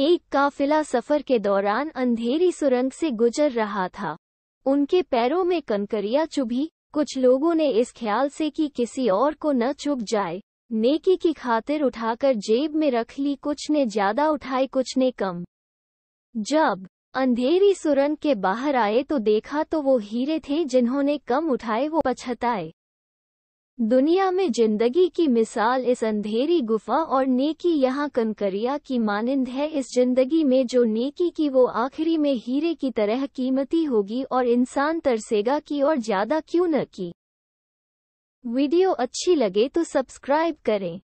एक काफिला सफर के दौरान अंधेरी सुरंग से गुजर रहा था उनके पैरों में कनकरिया चुभी कुछ लोगों ने इस ख्याल से कि किसी और को न चुभ जाए नेकी की खातिर उठाकर जेब में रख ली कुछ ने ज्यादा उठाए कुछ ने कम जब अंधेरी सुरंग के बाहर आए तो देखा तो वो हीरे थे जिन्होंने कम उठाए वो पछताए दुनिया में जिंदगी की मिसाल इस अंधेरी गुफा और नेकी यहाँ कनकरिया की मानिंद है इस जिंदगी में जो नेकी की वो आखिरी में हीरे की तरह कीमती होगी और इंसान तरसेगा की और ज्यादा क्यों न की वीडियो अच्छी लगे तो सब्सक्राइब करें